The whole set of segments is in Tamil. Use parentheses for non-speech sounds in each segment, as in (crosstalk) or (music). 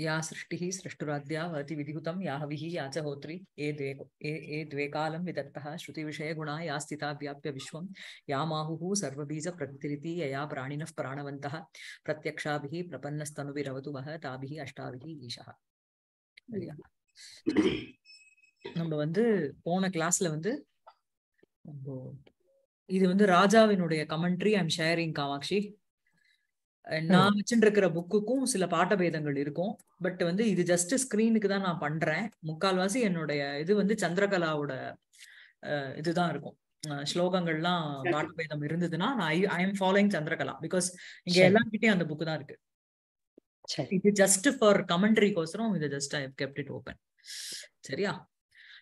या सृष्टि सृष्टुराद्या भवति विधिहुतं याहविः या च होत्री ये द्वे ये द्वे कालं विदग्धः श्रुतिविषयगुणा या स्थिता व्याप्य विश्वं यामाहुः सर्वबीजप्रकृतिरिति यया प्राणिनः प्राणवन्तः प्रत्यक्षाभिः प्रपन्नस्तनुभिरवतु वः ताभिः अष्टाभिः ईशः நம்ம வந்து போன கிளாஸ்ல வந்து இது வந்து ராஜாவினுடைய கமெண்ட்ரி ஐம் ஷேரிங் காமாட்சி நான் வச்சுருக்கிற புக்குக்கும் சில பாட்டபேதங்கள் இருக்கும் பட் வந்து இது ஜஸ்ட் ஸ்கிரீனுக்கு தான் நான் பண்றேன் முக்கால்வாசி என்னுடைய இது வந்து சந்திரகலாவோட இதுதான் இருக்கும் ஸ்லோகங்கள்லாம் பாட்டபேதம் இருந்ததுன்னா நான் I am following Chandrakala because இங்க எல்லார்கிட்டயும் அந்த புக்கு தான் இருக்கு இது ஜஸ்ட் ஃபார் கோசரம் இது just I kept it open சரியா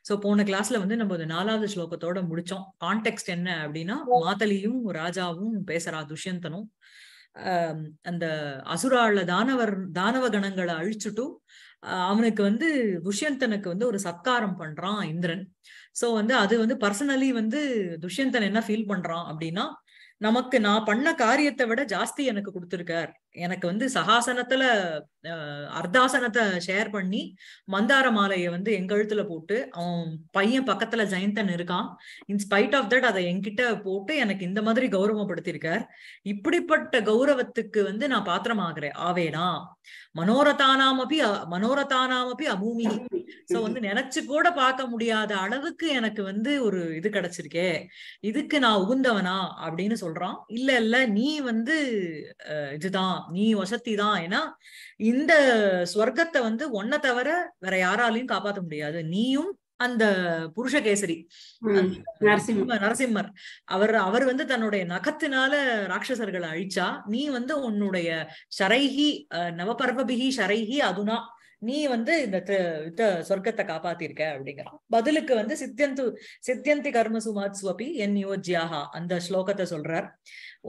சோ போன கிளாஸ்ல வந்து நம்ம நாலாவது ஸ்லோகத்தோட முடிச்சோம் கான்டெக்ட் என்ன அப்படின்னா மாதலியும் ராஜாவும் பேசுறா துஷ்யந்தனும் அந்த அசுரால தானவர் தானவ கணங்களை அழிச்சுட்டும் அவனுக்கு வந்து துஷ்யந்தனுக்கு வந்து ஒரு சத்காரம் பண்றான் இந்திரன் சோ வந்து அது வந்து பர்சனலி வந்து துஷ்யந்தன் என்ன ஃபீல் பண்றான் அப்படின்னா நமக்கு நான் பண்ண காரியத்தை விட ஜாஸ்தி எனக்கு கொடுத்துருக்கார் எனக்கு வந்து சகாசனத்துல அர்த்தாசனத்தை ஷேர் பண்ணி மந்தார மாலையை வந்து எங்க எழுத்துல போட்டு அவன் பையன் பக்கத்துல ஜெயந்தன் இருக்கான் இன்ஸ்பைட் ஆஃப் தட் அதை என்கிட்ட போட்டு எனக்கு இந்த மாதிரி கௌரவப்படுத்தியிருக்கார் இப்படிப்பட்ட கௌரவத்துக்கு வந்து நான் பாத்திரமாகிறேன் ஆவேனா மனோரதானாமபி மனோரதானாமபி அபூமி சோ வந்து நினைச்சு கூட பார்க்க முடியாத அளவுக்கு எனக்கு வந்து ஒரு இது கிடைச்சிருக்கே இதுக்கு நான் உகுந்தவனா அப்படின்னு சொல்றான் இல்ல இல்ல நீ வந்து இதுதான் நீ வசத்தி தான் ஏன்னா இந்த ஸ்வர்க்கத்தை வந்து ஒன்ன தவிர வேற யாராலையும் காப்பாற்ற முடியாது நீயும் அந்த புருஷகேசரி நரசிம்மர் அவர் அவர் வந்து தன்னுடைய நகத்தினால ராட்சசர்களை அழிச்சா நீ வந்து உன்னுடைய ஷரைஹி நவபர்பபிகி ஷரைஹி அதுனா நீ வந்து இந்த சொர்க்கத்தை காப்பாத்திருக்க அப்படிங்கிறான் பதிலுக்கு வந்து சித்தியந்து சித்தியந்தி கர்ம சுமாத் சுவபி என் யோஜியாகா அந்த ஸ்லோகத்தை சொல்றார்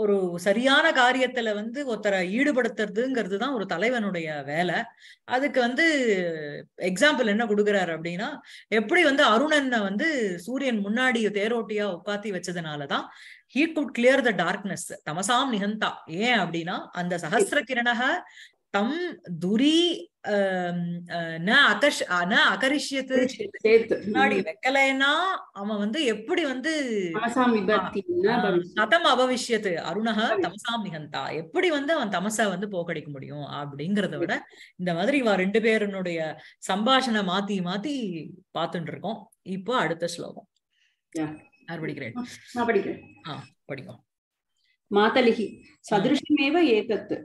ஒரு சரியான காரியத்துல வந்து ஒருத்தரை ஈடுபடுத்துறதுங்கிறது தான் ஒரு தலைவனுடைய வேலை அதுக்கு வந்து எக்ஸாம்பிள் என்ன கொடுக்குறாரு அப்படின்னா எப்படி வந்து அருணனை வந்து சூரியன் முன்னாடி தேரோட்டியா உட்காத்தி வச்சதுனாலதான் he could clear the darkness தமசாம் நிகந்தா ஏன் அப்படின்னா அந்த சஹசிர கிரணக தம் துரி ந அகர்ஷ் ந அகரிஷ்யத்து முன்னாடி வைக்கலைன்னா அவன் வந்து எப்படி வந்து சதம் அபவிஷியத்து அருணக தமசாம் நிகந்தா எப்படி வந்து அவன் தமசா வந்து போக்கடிக்க முடியும் அப்படிங்கறத விட இந்த மாதிரி இவன் ரெண்டு பேருனுடைய சம்பாஷணை மாத்தி மாத்தி பார்த்துட்டு இருக்கோம் இப்போ அடுத்த ஸ்லோகம் படிக்கிறேன் படிக்கும் மாதலிகி சதுருஷமேவ ஏதத்து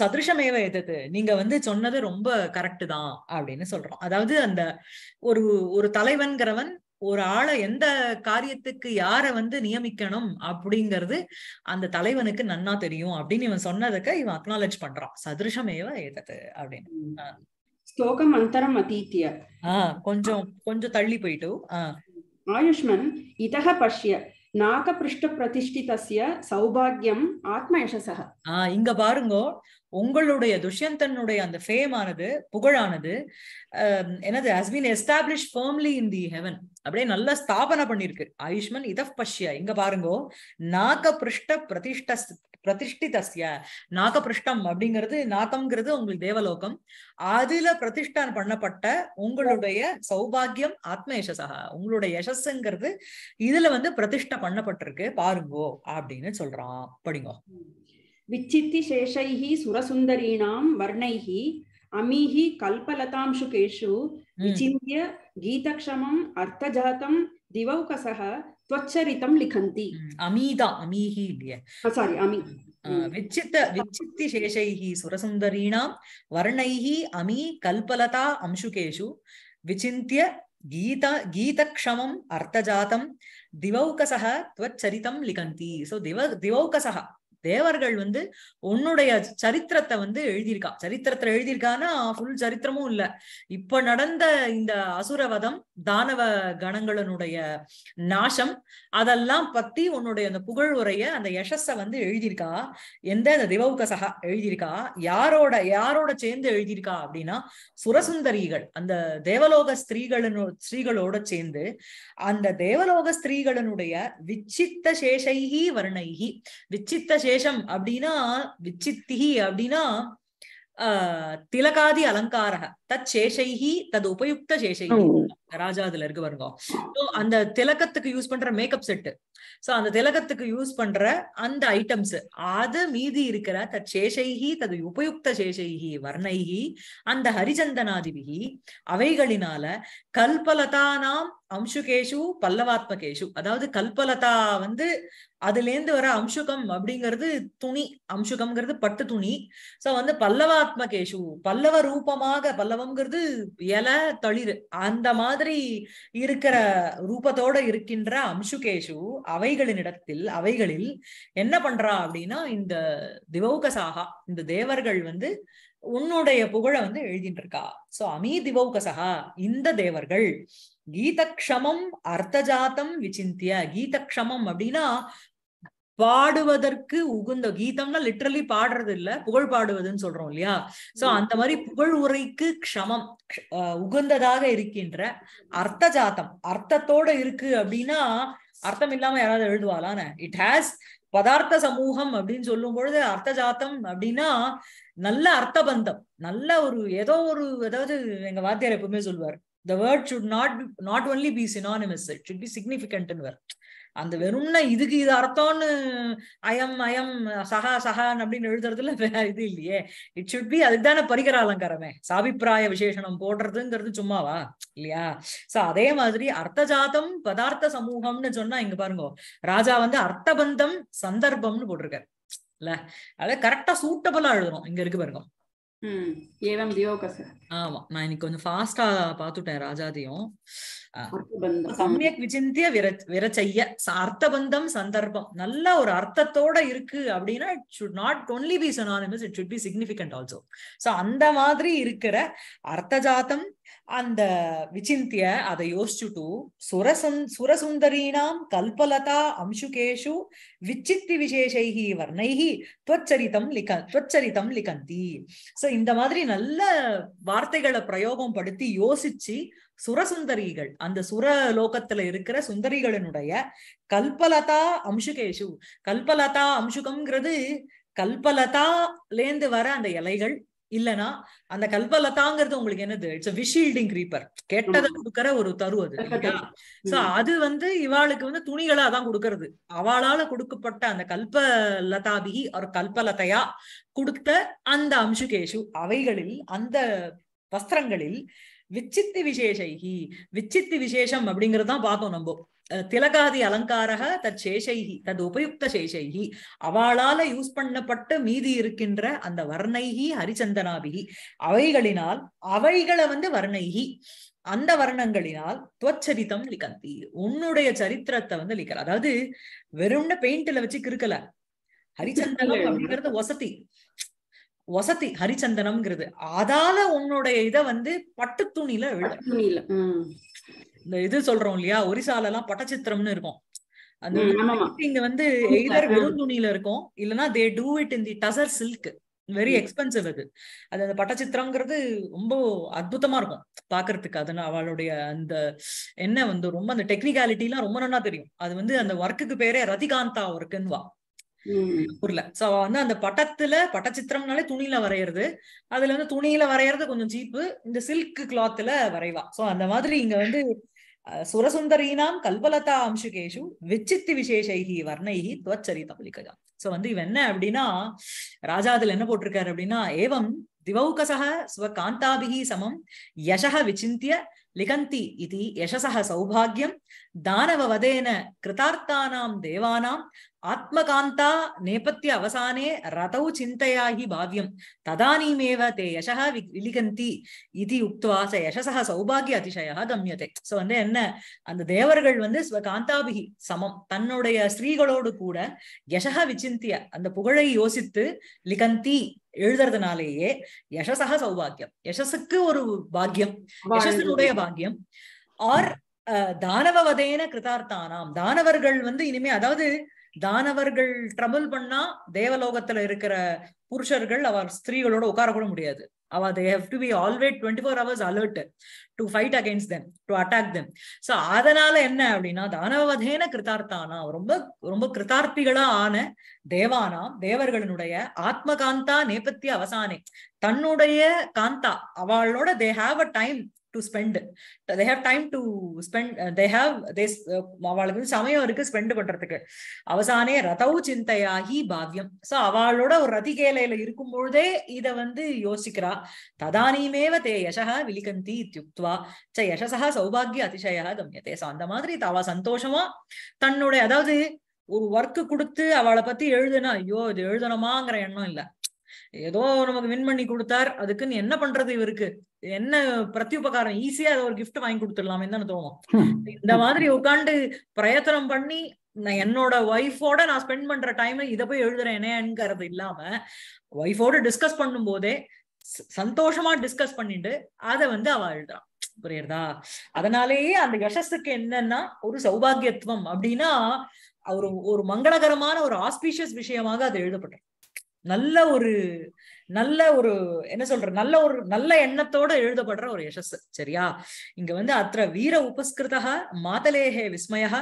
சதுருஷமேவ எதிர்த்து நீங்க வந்து சொன்னது ரொம்ப கரெக்ட் தான் அப்படின்னு சொல்றோம் அதாவது அந்த ஒரு ஒரு தலைவன்கிறவன் ஒரு ஆளை எந்த காரியத்துக்கு யார வந்து நியமிக்கணும் அப்படிங்கிறது அந்த தலைவனுக்கு நன்னா தெரியும் அப்படின்னு இவன் சொன்னதுக்கு இவன் அக்னாலஜ் பண்றான் சதிருஷமேவ எதது அப்படின்னு ஸ்லோகம் ஆஹ் கொஞ்சம் கொஞ்சம் தள்ளி போயிட்டு ஆயுஷ்மன் இதக பஷ்ய நாகபிருஷ்ட பிரதிஷ்டிதஸ்ய சௌபாகியம் ஆத்மயசசக இங்க பாருங்க உங்களுடைய துஷ்யந்தனுடைய அந்த ஃபேம் ஆனது புகழானது எனது has been establish firmly in the heaven அப்படியே நல்லா ஸ்தாபனை பண்ணிருக்கு ஆயுஷ்மன் இத பஷ்யா இங்க பாருங்கோ நாக பிருஷ்ட பிரதிஷ்ட பிரதிஷ்டிதஸ்ய நாக பிருஷ்டம் அப்படிங்கிறது நாகம்ங்கிறது உங்களுக்கு தேவலோகம் அதுல பிரதிஷ்டான் பண்ணப்பட்ட உங்களுடைய சௌபாகியம் ஆத்ம யசசா உங்களுடைய யசஸ்ங்கிறது இதுல வந்து பிரதிஷ்ட பண்ணப்பட்டிருக்கு பாருங்கோ அப்படின்னு சொல்றான் படிங்கோ विच्छिशेष सुरसुन्दरीणां वर्ण अमी कल्पलतांशुकेषु हम्म। विचिन्त्य गीतक्षमम् अर्थजातं दिवौकसः त्वच्चरितं लिखन्ति हम्म, अमीदा अमीः सारि अमी विच्छित्त विच्छित्तिशेषैः सुरसुन्दरीणां वर्णैः अमी कल्पलता अंशुकेषु विचिन्त्य గీత గీతక్షమం అర్థజాతం దివౌకస త్వచ్చరితం లిఖంతి సో దివ దివౌకస தேவர்கள் வந்து உன்னுடைய சரித்திரத்தை வந்து எழுதியிருக்கா சரித்திரத்துல எழுதியிருக்கான்னா ஃபுல் சரித்திரமும் இல்ல இப்ப நடந்த இந்த அசுரவதம் தானவ கணங்களனுடைய நாசம் அதெல்லாம் பத்தி உன்னுடைய அந்த புகழ் உரைய அந்த யசஸ வந்து எழுதியிருக்கா எந்த அந்த திவவுகசகா எழுதியிருக்கா யாரோட யாரோட சேர்ந்து எழுதியிருக்கா அப்படின்னா சுரசுந்தரிகள் அந்த தேவலோக ஸ்திரீகளோ ஸ்திரீகளோட சேர்ந்து அந்த தேவலோக ஸ்திரீகளனுடைய விச்சித்த சேஷைகி வர்ணைகி விச்சித்த சேஷம் அப்படின்னா விச்சித்திகி அப்படின்னா திலகாதி அலங்காரக தத் சேஷைஹி தது உபயுக்த சேஷைஹி ராஜா அதுல இருக்கு பாருங்க அந்த திலகத்துக்கு யூஸ் பண்ற மேக்கப் செட்டு சோ அந்த திலகத்துக்கு யூஸ் பண்ற அந்த ஐட்டம்ஸ் அது மீதி இருக்கிற தத் சேஷைகி தது உபயுக்த சேஷைகி வர்ணைகி அந்த ஹரிச்சந்தனாதிபிகி அவைகளினால கல்பலதானாம் அம்சுகேஷு பல்லவாத்மகேஷு அதாவது கல்பலதா வந்து அதுலேருந்து வர அம்சுகம் அப்படிங்கிறது துணி அம்சுகம்ங்கிறது பட்டு துணி சோ வந்து பல்லவாத்மகேஷு பல்லவ ரூபமாக பல்லவம்ங்கிறது இலை தளிர் அந்த மாதிரி மாதிரி இருக்கிற ரூபத்தோட இருக்கின்ற அம்சுகேஷு அவைகளின் இடத்தில் அவைகளில் என்ன பண்றா அப்படின்னா இந்த திவௌக சாகா இந்த தேவர்கள் வந்து உன்னுடைய புகழ வந்து எழுதிட்டு இருக்கா சோ அமீ திவௌகசகா இந்த தேவர்கள் கீதக்ஷமம் அர்த்தஜாத்தம் விசிந்திய கீதக்ஷமம் அப்படின்னா பாடுவதற்கு உகுந்த கீதம்னா லிட்ரலி பாடுறது இல்ல புகழ் பாடுவதுன்னு சொல்றோம் இல்லையா சோ அந்த மாதிரி புகழ் உரைக்கு க்ஷமம் உகந்ததாக இருக்கின்ற அர்த்த ஜாத்தம் அர்த்தத்தோட இருக்கு அப்படின்னா அர்த்தம் இல்லாம யாராவது எழுதுவாளான இட் ஹாஸ் பதார்த்த சமூகம் அப்படின்னு சொல்லும் பொழுது அர்த்த ஜாத்தம் அப்படின்னா நல்ல அர்த்த பந்தம் நல்ல ஒரு ஏதோ ஒரு ஏதாவது எங்க வாத்தியார் எப்பவுமே சொல்லுவார் the word should not not only be synonymous it should be significant word அந்த வெறும்னா இதுக்கு இது அர்த்தம்னு அயம் அயம் சகா சகான் அப்படின்னு எழுதுறதுல இது இல்லையே இட் சுட் பி அதுக்கு தானே பரிகர அலங்காரமே சாபிப்பிராய விசேஷனம் போடுறதுங்கிறது சும்மாவா இல்லையா சோ அதே மாதிரி ஜாதம் பதார்த்த சமூகம்னு சொன்னா இங்க பாருங்க ராஜா வந்து அர்த்தபந்தம் சந்தர்ப்பம்னு போட்டிருக்காரு இல்ல அத கரெக்டா சூட்டபிளா எழுதணும் இங்க இருக்கு பாருங்க ஏவம் ஆமா நான் இன்னைக்கு கொஞ்சம் சமயக் அர்த்தபந்தம் சந்தர்ப்பம் நல்ல ஒரு அர்த்தத்தோட இருக்கு அப்படின்னா it should not only be it be significant also so அந்த மாதிரி இருக்கிற அர்த்தஜாத்தம் அந்த விசிந்திய அதை யோசிச்சுட்டு சுரசுந் சுரசுந்தரீனாம் கல்பலதா அம்சுகேஷு விச்சித்தி விசேஷை வர்ணைஹி துவச்சரித்தம் லிக துவச்சரித்தம் லிகந்தி சோ இந்த மாதிரி நல்ல வார்த்தைகளை பிரயோகம் படுத்தி யோசிச்சு சுரசுந்தரிகள் அந்த சுர லோகத்துல இருக்கிற சுந்தரிகளினுடைய கல்பலதா அம்சுகேஷு கல்பலதா அம்சுகம்ங்கிறது கல்பலதாலேந்து வர அந்த இலைகள் இல்லனா அந்த கல்பலதாங்கிறது உங்களுக்கு என்னது இட்ஸ் விஷீல்டிங் கிரீப்பர் கெட்டதை கொடுக்கற ஒரு தரு அது சோ அது வந்து இவாளுக்கு வந்து துணிகளா தான் கொடுக்கறது அவளால கொடுக்கப்பட்ட அந்த கல்பலதாபிகி ஒரு கல்பலதையா கொடுத்த அந்த அம்சுகேஷு அவைகளில் அந்த வஸ்திரங்களில் விச்சித்தி விசேஷி விச்சித்தி விசேஷம் அப்படிங்கறதான் பார்த்தோம் நம்ம திலகாதி அலங்காரக தச்சேஷை தது உபயுக்த சேஷைகி அவளால யூஸ் பண்ணப்பட்டு மீதி இருக்கின்ற அந்த வர்ணைகி ஹரிச்சந்தனாபிகி அவைகளினால் அவைகளை வந்து வர்ணைகி அந்த வர்ணங்களினால் துவச்சரித்தம் லிகந்தி உன்னுடைய சரித்திரத்தை வந்து லிக்கல அதாவது வெறும்னு பெயிண்ட்ல வச்சு கிருக்கல ஹரிச்சந்தனம் அப்படிங்கிறது வசதி வசதி ஹரிச்சந்தனம்ங்கிறது அதால உன்னுடைய இத வந்து பட்டு துணியில எழுத இந்த இது சொல்றோம் இல்லையா ஒரிசால எல்லாம் பட்டச்சித்திரம்னு இருக்கும் அந்த இங்க வந்து எய்தர் வெறும் துணியில இருக்கும் இல்லைன்னா they do it in the tussar silk very expensive அது அது அந்த பட்டச்சித்திரம்ங்கிறது ரொம்ப அற்புதமா இருக்கும் பாக்குறதுக்கு அது அவளுடைய அந்த என்ன வந்து ரொம்ப அந்த டெக்னிகாலிட்டி எல்லாம் ரொம்ப நல்லா தெரியும் அது வந்து அந்த ஒர்க்குக்கு பேரே ரதிகாந்தா ஒர்க்குன்னு வா ஊர்ல சோ வந்து அந்த பட்டத்துல பட்டச்சித்திரம்னாலே துணியில வரையறது அதுல வந்து துணியில வரையறது கொஞ்சம் சீப்பு இந்த சில்க் கிளாத்ல வரைவா சோ அந்த மாதிரி இங்க வந்து சுரசுந்தரீனாம் கல்வலதா அம்சுகேஷு விச்சித்தி விசேஷைகி வர்ணைஹி துவச்சரித பலிகஜா சோ வந்து இவன் என்ன அப்படின்னா ராஜாதுல என்ன போட்டிருக்காரு அப்படின்னா ஏவம் திவௌகசக காந்தாபிகி சமம் யசக விசிந்திய லிகந்தி இது யசசக சௌபாகியம் தானவவதேன கிருதார்த்தானாம் தேவானாம் ஆத்மகாந்தா நேபத்திய அவசானே ரதௌ சிந்தையாகி பாவியம் ததானீமேவ தே யசக விலிகந்தி இது உக்துவா ச யசசக சௌபாகிய அதிசயா கம்யத்தை சோ வந்து என்ன அந்த தேவர்கள் வந்து காந்தாபிகி சமம் தன்னுடைய ஸ்ரீகளோடு கூட யசக விசிந்திய அந்த புகழை யோசித்து லிகந்தி எழுதுறதுனாலேயே யசசக சௌபாகியம் யசஸுக்கு ஒரு பாக்கியம் யசஸினுடைய பாக்கியம் ஆர் தானவவதேன கிருதார்த்தானாம் தானவர்கள் வந்து இனிமே அதாவது தானவர்கள் ட்ரபிள் பண்ணா தேவலோகத்துல இருக்கிற புருஷர்கள் அவர் ஸ்திரீகளோட உட்கார கூட முடியாது அவ they have to be always twenty four hours alert to fight against them to attack them so அதனால என்ன அப்படின்னா தானவதேன கிருத்தார்த்தானா ரொம்ப ரொம்ப கிருத்தார்த்திகளா ஆன தேவானா தேவர்களினுடைய ஆத்ம காந்தா நேபத்திய அவசானே தன்னுடைய காந்தா அவளோட they have a time to spend they have time to spend they have they அவளுக்கு சமயம் இருக்கு ஸ்பெண்ட் பண்றதுக்கு அவசானே ரதவு சிந்தையாகி பாவ்யம் சோ அவளோட ஒரு ரதிகேலையில இருக்கும் பொழுதே இதை வந்து யோசிக்கிறா ததானிமேவ தே யசகா விலிகந்தி இத்தியுக்துவா ச யசசா சௌபாகிய அதிசயா கம்யத்தே சோ அந்த மாதிரி அவ சந்தோஷமா தன்னுடைய அதாவது ஒரு ஒர்க்கு கொடுத்து அவளை பத்தி எழுதுனா ஐயோ இது எழுதணுமாங்கிற எண்ணம் இல்லை ஏதோ நமக்கு வின் பண்ணி கொடுத்தார் அதுக்குன்னு என்ன பண்றது இவருக்கு என்ன உபகாரம் ஈஸியா அதை ஒரு கிஃப்ட் வாங்கி கொடுத்துடலாம் என்னன்னு தோணும் இந்த மாதிரி உட்காந்து பிரயத்தனம் பண்ணி நான் என்னோட ஒய்ஃபோட நான் ஸ்பெண்ட் பண்ற டைம்ல இதை போய் எழுதுறேனேங்கிறது இல்லாம ஒய்ஃபோட டிஸ்கஸ் பண்ணும் போதே சந்தோஷமா டிஸ்கஸ் பண்ணிட்டு அதை வந்து அவ எழுதுறான் புரியுறதா அதனாலேயே அந்த யசஸுக்கு என்னன்னா ஒரு சௌபாகியத்துவம் அப்படின்னா ஒரு ஒரு மங்களகரமான ஒரு ஆஸ்பீஷியஸ் விஷயமாக அது எழுதப்பட்டது நல்ல ஒரு நல்ல ஒரு என்ன சொல்ற நல்ல ஒரு நல்ல எண்ணத்தோட எழுதப்படுற ஒரு யசஸ் சரியா இங்க வந்து அத்த வீர உபஸ்கிருதா மாதலேகே விஸ்மயா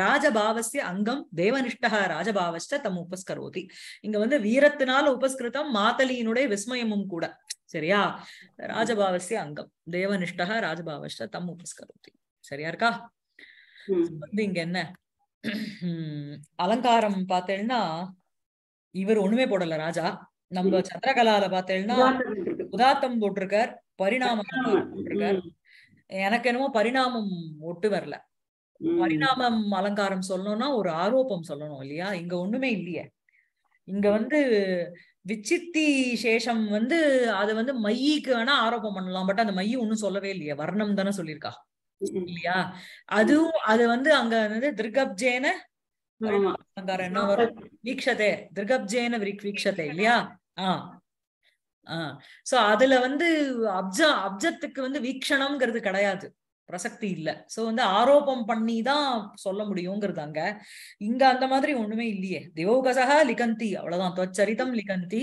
ராஜபாவசிய அங்கம் தேவனிஷ்டா ராஜபாவஸ்ட தம் உபஸ்கரோதி இங்க வந்து வீரத்தினால உபஸ்கிருதம் மாதலியினுடைய விஸ்மயமும் கூட சரியா ராஜபாவசிய அங்கம் தேவனிஷ்டா ராஜபாவஸ்ட தம் உபஸ்கரோதி சரியா இருக்கா இங்க என்ன அலங்காரம் பார்த்தேன்னா இவர் ஒண்ணுமே போடல ராஜா நம்ம சந்திரகலால பார்த்தேன்னா உதாத்தம் போட்டிருக்கார் பரிணாமம் போட்டிருக்கார் எனக்கு என்னமோ பரிணாமம் ஒட்டு வரல பரிணாமம் அலங்காரம் சொல்லணும்னா ஒரு ஆரோப்பம் சொல்லணும் இல்லையா இங்க ஒண்ணுமே இல்லையே இங்க வந்து விச்சித்தி சேஷம் வந்து அது வந்து மையிக்கு வேணா ஆரோப்பம் பண்ணலாம் பட் அந்த மைய ஒன்னும் சொல்லவே இல்லையா வர்ணம் தானே சொல்லியிருக்கா இல்லையா அதுவும் அது வந்து அங்க வந்து திருகப்ஜேன என்ன வரும் வீக்ஷதே திருகப்ஜேன வீக்ஷதே இல்லையா ஆஹ் ஆஹ் சோ அதுல வந்து அப்ஜா அப்ஜத்துக்கு வந்து வீக்ஷணம்ங்கிறது கிடையாது பிரசக்தி இல்ல சோ வந்து ஆரோபம் பண்ணி தான் சொல்ல முடியுங்கிறது அங்க இங்க அந்த மாதிரி ஒண்ணுமே இல்லையே தேவோகசகா லிகந்தி அவ்வளவுதான் துவச்சரிதம் லிகந்தி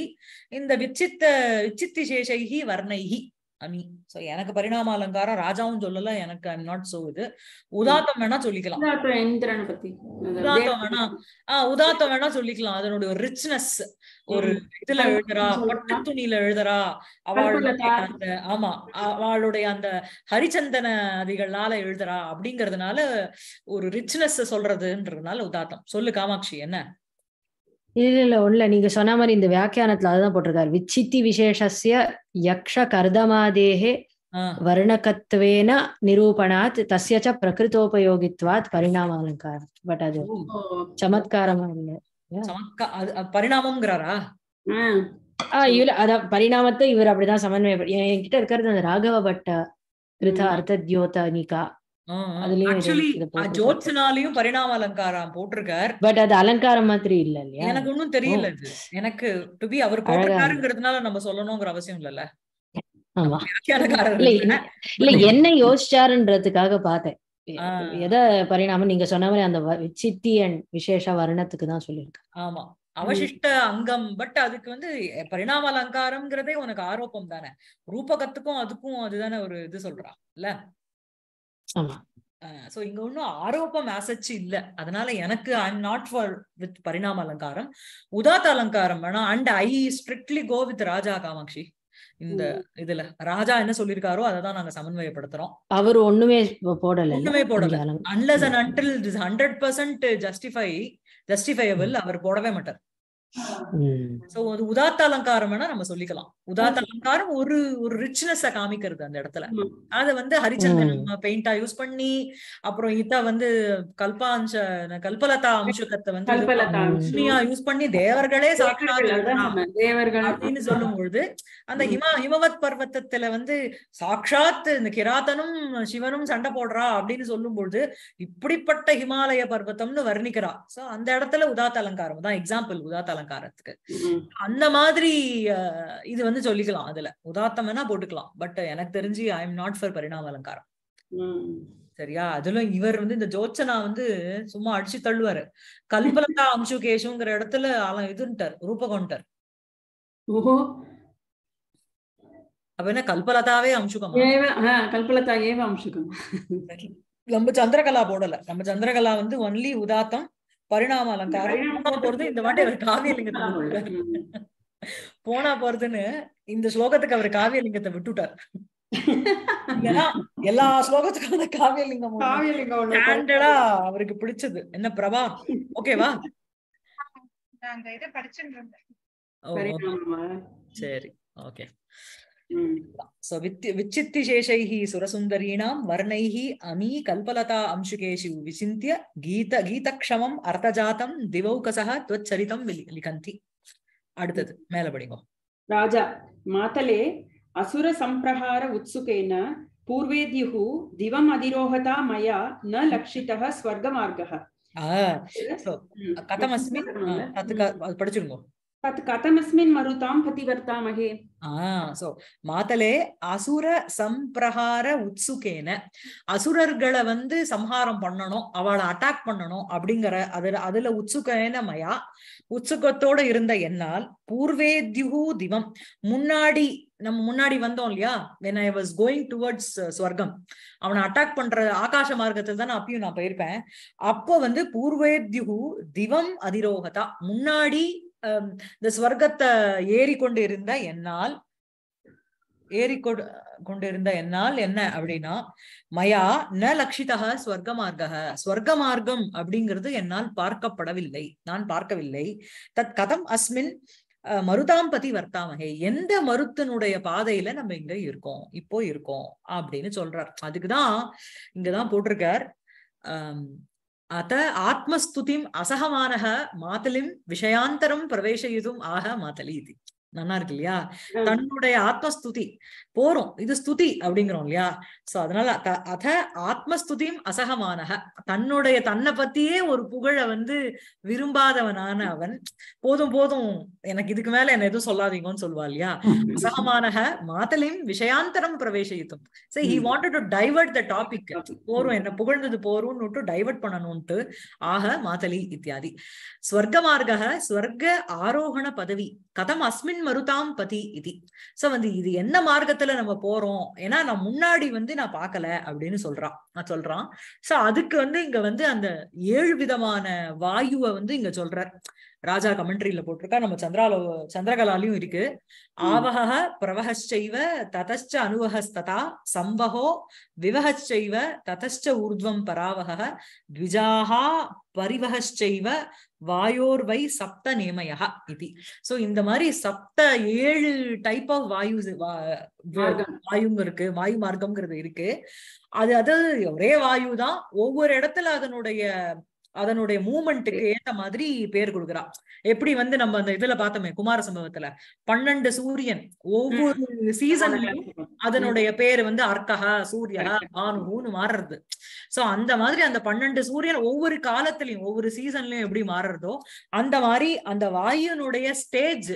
இந்த விச்சித்த விச்சித்தி சேஷைகி வர்ணைகி அமி சோ எனக்கு பரிணாம அலங்காரம் ராஜாவும் சொல்லல எனக்கு ஐம் நாட் சோ இது உதாத்தம் வேணா சொல்லிக்கலாம் உதாத்தம் வேணா ஆஹ் உதாத்தம் வேணா சொல்லிக்கலாம் அதனுடைய ரிச்னஸ் ஒரு இதுல எழுதுறா பட்டு துணியில எழுதுறா அவளுடைய அந்த ஆமா அவளுடைய அந்த ஹரிச்சந்தன அதிகளால எழுதுறா அப்படிங்கறதுனால ஒரு ரிச்னஸ் சொல்றதுன்றதுனால உதாத்தம் சொல்லு காமாட்சி என்ன இல்ல இல்ல உள்ள நீங்க சொன்ன மாதிரி இந்த வியாக்கியானத்துல அதுதான் போட்டிருக்காரு விச்சித்தி விசேஷஸ்ய யக்ஷ கர்தமாதேகே வர்ணகத்துவேன நிரூபணாத் தசியச்ச பிரகிருத்தோபயோகித்வாத் பரிணாம அலங்காரம் பட் அது சமத்காரமா இல்ல பரிணாமம்ங்கிறாரா ஆஹ் இவரு அதான் பரிணாமத்தை இவர் அப்படிதான் சமன்வயப்படு என்கிட்ட இருக்கிறது அந்த ராகவ பட்ட கிருத அர்த்த தியோதனிகா ஜோத்ஸ்னாலையும் பரிணாம அலங்காரம் போட்டிருக்கார் பட் அது அலங்காரம் மாதிரி இல்ல இல்லையா எனக்கு ஒன்னும் தெரியல எனக்கு டு பி அவர் போட்டிருக்காருங்கிறதுனால நம்ம சொல்லணும்ங்கிற அவசியம் இல்லல்ல இல்ல என்ன யோசிச்சாருன்றதுக்காக பார்த்தேன் எதை பரிணாமம் நீங்க சொன்ன மாதிரி அந்த சித்தி அண்ட் விசேஷ வர்ணத்துக்கு தான் சொல்லியிருக்கேன் ஆமா அவசிஷ்ட அங்கம் பட் அதுக்கு வந்து பரிணாம அலங்காரம்ங்கிறதே உனக்கு ஆரோப்பம் தானே ரூபகத்துக்கும் அதுக்கும் அதுதானே ஒரு இது சொல்றான் இல்ல சோ இங்க ஒண்ணும் ஆரோப்பம் ஆசச்சு இல்ல அதனால எனக்கு I am not for with பரிணாம அலங்காரம் உதாத்த அலங்காரம் வேணா and I strictly go with Raja Kamakshi இந்த இதுல ராஜா என்ன சொல்லிருக்காரோ அததான் நாங்க சமன்வயப்படுத்துறோம் அவர் ஒண்ணுமே போடல ஒண்ணுமே போடல unless and until hundred percent justify justifiable அவர் போடவே மாட்டார் சோ அது உதாத்த அலங்காரம் நம்ம சொல்லிக்கலாம் உதாத்த அலங்காரம் ஒரு ஒரு ரிச்னஸ் காமிக்கிறது அந்த இடத்துல அத வந்து ஹரிச்சந்திரன் பெயிண்டா யூஸ் பண்ணி அப்புறம் இத்த வந்து கல்பாஞ்ச கல்பலதா அம்சத்தை வந்து யூஸ் பண்ணி தேவர்களே அப்படின்னு சொல்லும் பொழுது அந்த ஹிமா ஹிமவத் பர்வத்தத்துல வந்து சாட்சாத் இந்த கிராத்தனும் சிவனும் சண்டை போடுறா அப்படின்னு சொல்லும் பொழுது இப்படிப்பட்ட ஹிமாலய பர்வத்தம்னு வர்ணிக்கிறா சோ அந்த இடத்துல உதாத்த அலங்காரம் தான் எக்ஸாம்பிள் உதாத்த அலங்காரம் பணக்காரத்துக்கு அந்த மாதிரி இது வந்து சொல்லிக்கலாம் அதுல உதாத்தம் வேணா போட்டுக்கலாம் பட் எனக்கு தெரிஞ்சு ஐ எம் நாட் ஃபார் பரிணாம அலங்காரம் சரியா அதுல இவர் வந்து இந்த ஜோச்சனா வந்து சும்மா அடிச்சு தள்ளுவாரு கல்பலதா அம்சு கேஷுங்கிற இடத்துல இதுன்ட்டார் ரூபகொண்டார் அப்ப என்ன கல்பலதாவே அம்சுகம் கல்பலதா ஏவ அம்சுகம் நம்ம சந்திரகலா போடல நம்ம சந்திரகலா வந்து ஒன்லி உதாத்தம் பரிணாம அலங்காரம் போறது இந்த வாட்டி அவர் காவியலிங்கத்தை போனா போறதுன்னு இந்த ஸ்லோகத்துக்கு அவர் காவியலிங்கத்தை விட்டுட்டார் எல்லா ஸ்லோகத்துக்கும் அந்த காவியலிங்கம் ஸ்டாண்டர்டா அவருக்கு பிடிச்சது என்ன பிரபா ஓகேவா சரி ஓகே विच्छित्तिशेषैः सुरसुन्दरीणां वर्ण अमी कल्पलता अंशुकेषु विचिन्त्य गीत गीतक्षमम् अर्थजातं दिवौकसः त्वच्चरितं लिखन्ति அடுத்தது மேல படிங்கோ ராஜா மாதலே அசுர சம்பிரஹார உத்சுகேன பூர்வேத்யுः मया न लक्षितः स्वर्गमार्गः कथमस्मि तत् पठिचुङ्गो तत् कथमस्मिन् मरुतां प्रतिवर्तामहे சோ மாதலே அசுர சம்பிரஹார உத்சுகேன அசுரர்களை வந்து சம்ஹாரம் பண்ணணும் அவளை அட்டாக் பண்ணணும் அப்படிங்கிற அதுல அதுல உத்சுகேன மயா உற்சுகத்தோட இருந்த என்னால் பூர்வேத்யு திவம் முன்னாடி நம்ம முன்னாடி வந்தோம் இல்லையா when I was going towards ஸ்வர்க்கம் அவனை அட்டாக் பண்ற ஆகாச மார்க்கத்துல தான் அப்பயும் நான் போயிருப்பேன் அப்போ வந்து பூர்வேத்யு திவம் அதிரோகதா முன்னாடி இந்த ஸ்வர்க்கத்தை ஏறி கொண்டு இருந்த என்னால் ஏறி கொண்டிருந்த என்னால் என்ன அப்படின்னா மயா ந லட்சிதக ஸ்வர்க்க மார்க ஸ்வர்க்க மார்க்கம் அப்படிங்கிறது என்னால் பார்க்கப்படவில்லை நான் பார்க்கவில்லை தத் கதம் அஸ்மின் மருதாம்பதி வர்த்தாமகை எந்த மருத்தனுடைய பாதையில நம்ம இங்க இருக்கோம் இப்போ இருக்கோம் அப்படின்னு சொல்றார் அதுக்குதான் இங்கதான் போட்டிருக்கார் ஆஹ் அத்த ஆத்மஸ்துதிம் அசகமான மாதலிம் விஷயாந்தரம் பிரவேசயுதும் ஆக மாதலி இது நல்லா இருக்கு இல்லையா தன்னுடைய ஆத்மஸ்துதி போறோம் இது ஸ்துதி அப்படிங்கிறோம் இல்லையா சோ அதனால அத ஆத்மஸ்துதியும் அசகமானக தன்னுடைய தன்னை பத்தியே ஒரு புகழ வந்து விரும்பாதவனான அவன் போதும் போதும் எனக்கு இதுக்கு மேல என்ன எதுவும் சொல்லாதீங்கன்னு சொல்லுவா இல்லையா அசகமானக மாத்தலையும் விஷயாந்தரம் பிரவேசித்தும் சரி he wanted to divert the topic போரும் என்ன புகழ்ந்தது போறோம்னு விட்டு டைவர்ட் பண்ணணும்ட்டு ஆக மாத்தலி இத்தியாதி ஸ்வர்க்க மார்க ஸ்வர்க்க ஆரோகண பதவி கதம் அஸ்மின் மருதாம் பதி இது சோ வந்து இது என்ன மார்க்கத்துல நம்ம போறோம் ஏன்னா நான் முன்னாடி வந்து நான் பார்க்கல அப்படின்னு சொல்றான் நான் சொல்றான் சோ அதுக்கு வந்து இங்க வந்து அந்த ஏழு விதமான வாயுவை வந்து இங்க சொல்றார் ராஜா கமெண்ட்ரியில போட்டிருக்கா நம்ம சந்திராலோ சந்திரகலாலையும் இருக்கு ஆவக பிரவகச்சைவ ததச்ச அனுவகஸ்ததா சம்பகோ விவகச்சைவ ததச்ச ஊர்துவம் பராவக த்விஜாகா பரிவகச்சைவ வாயோர்வை சப்த நேமயா இது சோ இந்த மாதிரி சப்த ஏழு டைப் ஆஃப் வாயு வாயுங்க இருக்கு வாயு மார்க்கம்ங்கிறது இருக்கு அது அது ஒரே வாயு தான் ஒவ்வொரு இடத்துல அதனுடைய அதனுடைய மூமெண்ட்டுக்கு ஏத்த மாதிரி பேர் கொடுக்குறா எப்படி வந்து நம்ம அந்த இதுல பார்த்தோமே குமார சம்பவத்துல பன்னெண்டு சூரியன் ஒவ்வொரு சீசன்லயும் அதனுடைய பேர் வந்து அர்க்கஹா சூரியா பானுன்னு மாறுறது சோ அந்த மாதிரி அந்த பன்னெண்டு சூரியன் ஒவ்வொரு காலத்திலயும் ஒவ்வொரு சீசன்லயும் எப்படி மாறுறதோ அந்த மாதிரி அந்த வாயுனுடைய ஸ்டேஜ்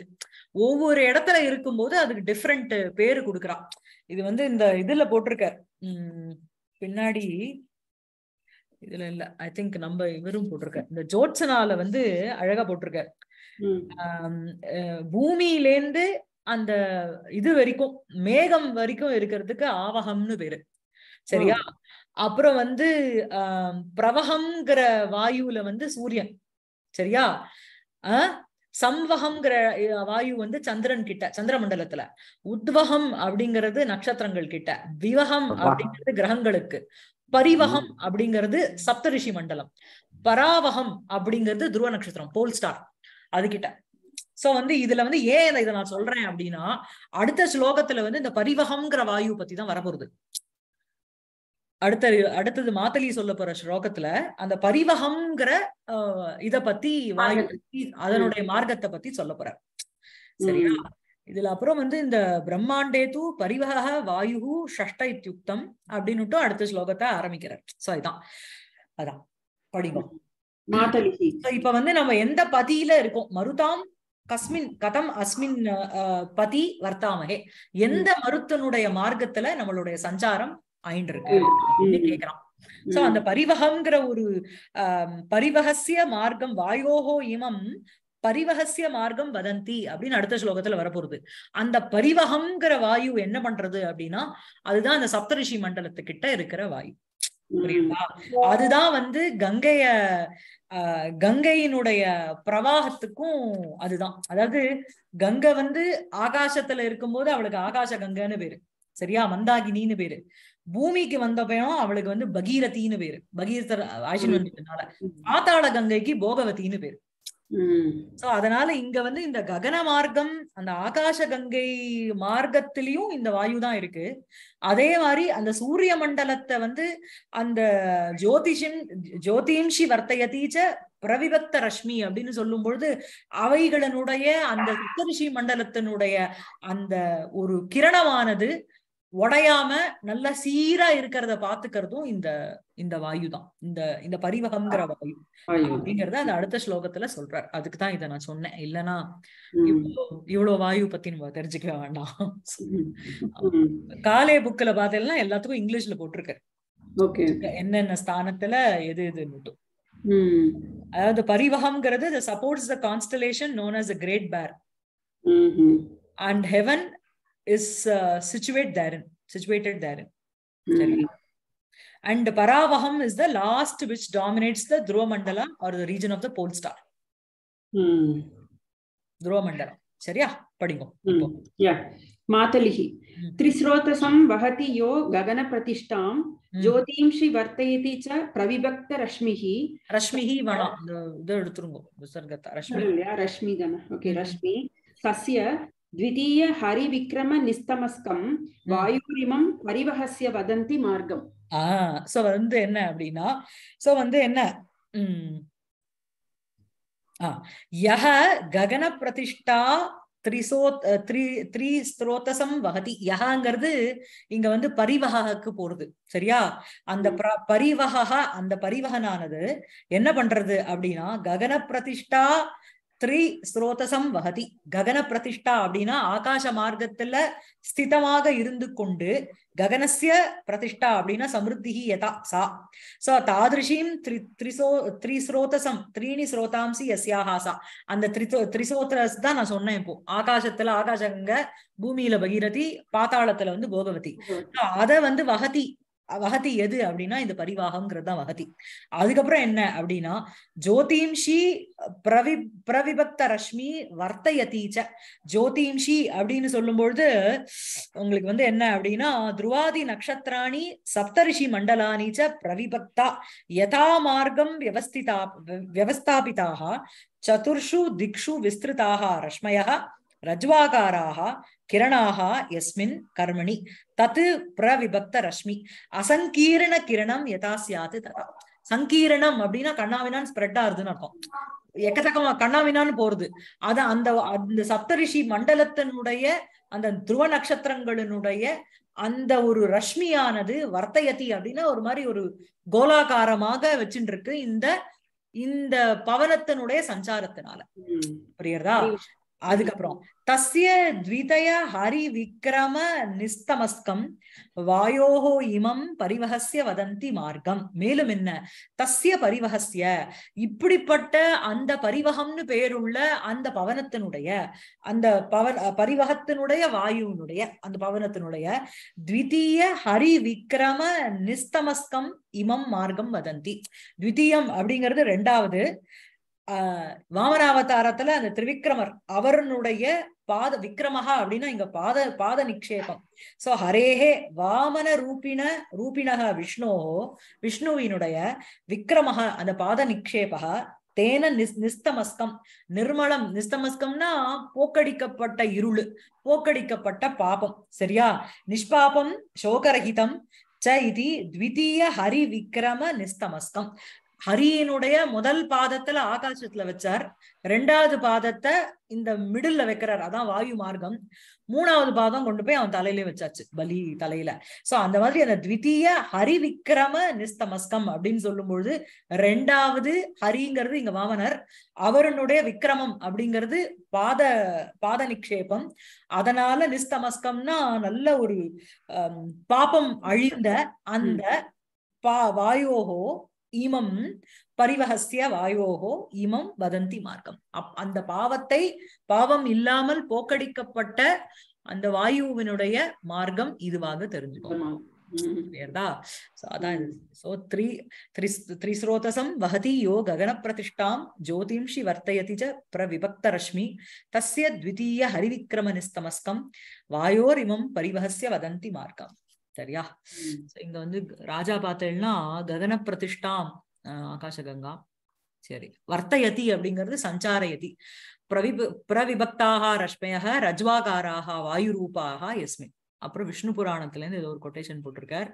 ஒவ்வொரு இடத்துல இருக்கும்போது அதுக்கு டிஃப்ரெண்ட் பேரு கொடுக்குறான் இது வந்து இந்த இதுல போட்டிருக்கார் உம் பின்னாடி இதுல இல்ல ஐ திங்க் நம்ம இவரும் போட்டிருக்க இந்த ஜோட்சனால வந்து அழகா போட்டிருக்க பூமியிலேந்து அந்த இது வரைக்கும் மேகம் வரைக்கும் இருக்கிறதுக்கு ஆவகம்னு பேரு சரியா அப்புறம் வந்து பிரவகம்ங்கிற வாயுல வந்து சூரியன் சரியா சம்வகம்ங்கிற வாயு வந்து சந்திரன் கிட்ட சந்திர மண்டலத்துல உத்வகம் அப்படிங்கிறது நட்சத்திரங்கள் கிட்ட விவகம் அப்படிங்கிறது கிரகங்களுக்கு பரிவகம் அப்படிங்கிறது சப்தரிஷி மண்டலம் பராவகம் அப்படிங்கிறது துருவ நட்சத்திரம் போல் ஸ்டார் அதுகிட்ட சோ வந்து இதுல வந்து ஏன் இதை நான் சொல்றேன் அப்படின்னா அடுத்த ஸ்லோகத்துல வந்து இந்த பரிவகம்ங்கிற வாயு பத்தி தான் வரப்போகுது அடுத்த அடுத்தது மாத்தலி சொல்ல போற ஸ்லோகத்துல அந்த பரிவகம்ங்கிற இத பத்தி வாயு பத்தி அதனுடைய மார்க்கத்தை பத்தி சொல்ல போற சரியா இதுல அப்புறம் வந்து இந்த பிரம்மாண்டே தூ பரிவாக வாயு ஷஷ்ட இத்தியுக்தம் அப்படின்னுட்டும் அடுத்த ஸ்லோகத்தை ஆரம்பிக்கிறார் சோ இதான் அதான் படிக்கும் இப்ப வந்து நம்ம எந்த பதியில இருக்கோம் மருதாம் கஸ்மின் கதம் அஸ்மின் பதி வர்த்தாமகே எந்த மருத்தனுடைய மார்க்கத்துல நம்மளுடைய சஞ்சாரம் ஆயின்றிருக்கு இருக்கு கேக்குறான் சோ அந்த பரிவகம்ங்கிற ஒரு பரிவகசிய மார்க்கம் வாயோஹோ இமம் பரிவகசிய மார்க்கம் வதந்தி அப்படின்னு அடுத்த ஸ்லோகத்துல வரப்போறது அந்த பரிவகம்ங்கிற வாயு என்ன பண்றது அப்படின்னா அதுதான் அந்த சப்தரிஷி மண்டலத்துக்கிட்ட இருக்கிற வாயு புரியுதா அதுதான் வந்து கங்கைய கங்கையினுடைய பிரவாகத்துக்கும் அதுதான் அதாவது கங்கை வந்து ஆகாசத்துல இருக்கும்போது அவளுக்கு ஆகாச கங்கைன்னு பேரு சரியா மந்தாகினின்னு பேரு பூமிக்கு வந்த பயம் அவளுக்கு வந்து பகீரதின்னு பேரு பகீரதர் ஆசீர்வதினால பாத்தாள கங்கைக்கு போகவதின்னு பேரு சோ அதனால இங்க வந்து இந்த ககன மார்க்கம் அந்த ஆகாஷ கங்கை மார்க்கத்திலயும் இந்த வாயு தான் இருக்கு அதே மாதிரி அந்த சூரிய மண்டலத்தை வந்து அந்த ஜோதிஷம் ஜோதிம்ஷி வர்த்தைய தீச்ச பிரவிபத்த ரஷ்மி அப்படின்னு சொல்லும் பொழுது அவைகளினுடைய அந்த சுத்தரிஷி மண்டலத்தினுடைய அந்த ஒரு கிரணமானது உடையாம நல்லா சீரா இருக்கிறத பாத்துக்கிறதும் இந்த இந்த வாயு தான் இந்த இந்த பரிவகம்ங்கிற வாயு அப்படிங்கறத அந்த அடுத்த ஸ்லோகத்துல சொல்றாரு அதுக்குதான் இதை நான் சொன்னேன் இல்லைன்னா இவ்வளவு வாயு பத்தி நம்ம தெரிஞ்சுக்க வேண்டாம் காலைய புக்ல பார்த்தெல்லாம் எல்லாத்துக்கும் இங்கிலீஷ்ல போட்டிருக்காரு என்னென்ன ஸ்தானத்துல எது மட்டும் அதாவது பரிவகம்ங்கிறது supports the constellation known as a great bear and heaven is uh, situated therein, situated therein. Mm. And Paravaham is the last which dominates the Dhruva Mandala or the region of the pole star. Mm. Dhruva Mandala. சரியா படிங்க மாதலிஹி திரிஸ்ரோதசம் வஹதி யோ ககன பிரதிஷ்டாம் ஜோதிம்ஷி வர்த்தயதி ச பிரவிபக்த ரஷ்மிஹி ரஷ்மிஹி வனம் இது எடுத்துருங்க விசர்கதா ரஷ்மி ரஷ்மி தான ஓகே ரஷ்மி சஸ்ய द्वितीय हरिविक्रमनिस्तमस्कं वायुरिमं परिवहस्य वदन्ति मार्गம் ஆஹ் சோ வந்து என்ன அப்படின்னா சோ வந்து என்ன யஹ ககன பிரதிஷ்டா த்ரிசோ த்ரி த்ரீ ஸ்ரோதசம் வகதி யகாங்கிறது இங்க வந்து பரிவகாக்கு போறது சரியா அந்த பரிவகா அந்த பரிவகனானது என்ன பண்றது அப்படின்னா ககன பிரதிஷ்டா த்ரீ ஸ்ரோதசம் வகதி ககன பிரதிஷ்டா அப்படின்னா ஆகாச மார்க்கத்துல ஸ்திதமாக இருந்து கொண்டு ககனசிய பிரதிஷ்டா அப்படின்னா சமிருத்தி யதா சா சோ தாதிருஷீம் த்ரி த்ரிசோ ஸ்ரோதசம் த்ரீனி ஸ்ரோதாம்சி எஸ்யாஹா சா அந்த த்ரிசோ த்ரிசோத்ரஸ் தான் நான் சொன்னேன் இப்போ ஆகாசத்துல ஆகாசங்க பூமியில பகிரதி பாத்தாளத்துல வந்து போகவதி அதை வந்து வகதி வகதி எது அப்படின்னா இந்த பரிவாகங்கிறது தான் வகதி அதுக்கப்புறம் என்ன அப்படின்னா ஜோதிம்ஷி பிரவி பிரவிபக்த ரஷ்மி வர்த்தயதீச்ச ஜோதிம்ஷி அப்படின்னு சொல்லும்பொழுது உங்களுக்கு வந்து என்ன அப்படின்னா துருவாதி நக்ஷத்திராணி சப்தரிஷி மண்டலானிச்ச பிரவிபக்தா யதா மார்க்கம் வியவஸ்திதா வியவஸ்தாபிதாக சதுர்ஷு திக்ஷு விஸ்திருதாக ரஷ்மயா ரஜ்வாகாராக கிரணாகா எஸ்மின் கர்மணி தத்து பிரவிபக்த ரஷ்மி அசங்கீரண கிரணம் யதாசியாது சியாது ததா சங்கீரணம் அப்படின்னா கண்ணாவினான் ஸ்ப்ரெட் ஆறுதுன்னு அர்த்தம் எக்கத்தக்கமா கண்ணாவினான்னு போறது அத அந்த அந்த சப்தரிஷி மண்டலத்தினுடைய அந்த துருவ நட்சத்திரங்களினுடைய அந்த ஒரு ரஷ்மியானது வர்த்தயதி அப்படின்னா ஒரு மாதிரி ஒரு கோலாகாரமாக வச்சுட்டு இருக்கு இந்த இந்த பவனத்தினுடைய சஞ்சாரத்தினால புரியுறதா அதுக்கப்புறம் தஸ்ய த்விதய ஹரி விக்ரம நிஸ்தமஸ்கம் வாயோஹோ இமம் பரிவகசிய வதந்தி மார்க்கம் மேலும் என்ன தஸ்ய பரிவகசிய இப்படிப்பட்ட அந்த பரிவகம்னு பெயருள்ள அந்த பவனத்தினுடைய அந்த பவன் பரிவகத்தினுடைய வாயுனுடைய அந்த பவனத்தினுடைய த்விதீய ஹரி விக்ரம நிஸ்தமஸ்கம் இமம் மார்க்கம் வதந்தி த்விதீயம் அப்படிங்கிறது ரெண்டாவது ஆஹ் வாமனாவதாரத்துல அந்த திரிவிக்ரமர் அவருடைய பாத விக்ரமஹா அப்படின்னா இங்க பாத பாத நிக்ஷேபம் சோ ஹரேஹே வாமன ரூபின ரூபினக விஷ்ணோஹோ விஷ்ணுவினுடைய விக்ரமஹ அந்த பாத நிக்ஷேபா தேன நிஸ் நிஸ்தமஸ்கம் நிர்மலம் நிஸ்தமஸ்கம்னா போக்கடிக்கப்பட்ட இருள் போக்கடிக்கப்பட்ட பாபம் சரியா நிஷ்பாபம் சோகரஹிதம் ச இது த்விதீய ஹரி விக்ரம நிஸ்தமஸ்கம் ஹரியனுடைய முதல் பாதத்துல ஆகாசத்துல வச்சார் ரெண்டாவது பாதத்தை இந்த மிடில்ல வைக்கிறார் அதான் வாயு மார்க்கம் மூணாவது பாதம் கொண்டு போய் அவன் தலையிலே வச்சாச்சு பலி தலையில சோ அந்த மாதிரி அந்த த்விதீய ஹரி விக்ரம நிஸ்தமஸ்கம் அப்படின்னு சொல்லும்பொழுது ரெண்டாவது ஹரிங்கிறது இங்க வாமனர் அவருடைய விக்ரமம் அப்படிங்கிறது பாத பாத நிக்ஷேபம் அதனால நிஸ்தமஸ்கம்னா நல்ல ஒரு பாப்பம் அழிந்த அந்த பா வாயோகோ இமம் பரிவகசிய வாயோகோ இமம் வதந்தி மார்க்கம் அந்த பாவத்தை பாவம் இல்லாமல் போக்கடிக்கப்பட்ட அந்த வாயுவினுடைய மார்க்கம் இதுவாக தெரிஞ்சுக்கணும் ோதசம் வகதி யோ ககனப்பிரதிஷ்டாம் ஜோதிம்ஷி வர்த்தயதி பிரவிபக்த ரஷ்மி தசிய த்விதீய ஹரிவிக்ரமனிஸ்தமஸ்கம் வாயோரிமம் பரிவகசிய வதந்தி மார்க்கம் சரியா இங்க வந்து ராஜா பார்த்தேன்னா ககன பிரதிஷ்டாம் ஆகாஷ சரி வர்த்தயதி அப்படிங்கிறது சஞ்சாரயதி பிரவிப பிரவிபக்தாக ரஷ்மையாக ரஜ்வாகாராக வாயு ரூபாக எஸ்மின் அப்புறம் விஷ்ணு புராணத்துல இருந்து ஏதோ ஒரு கொட்டேஷன் போட்டிருக்கார்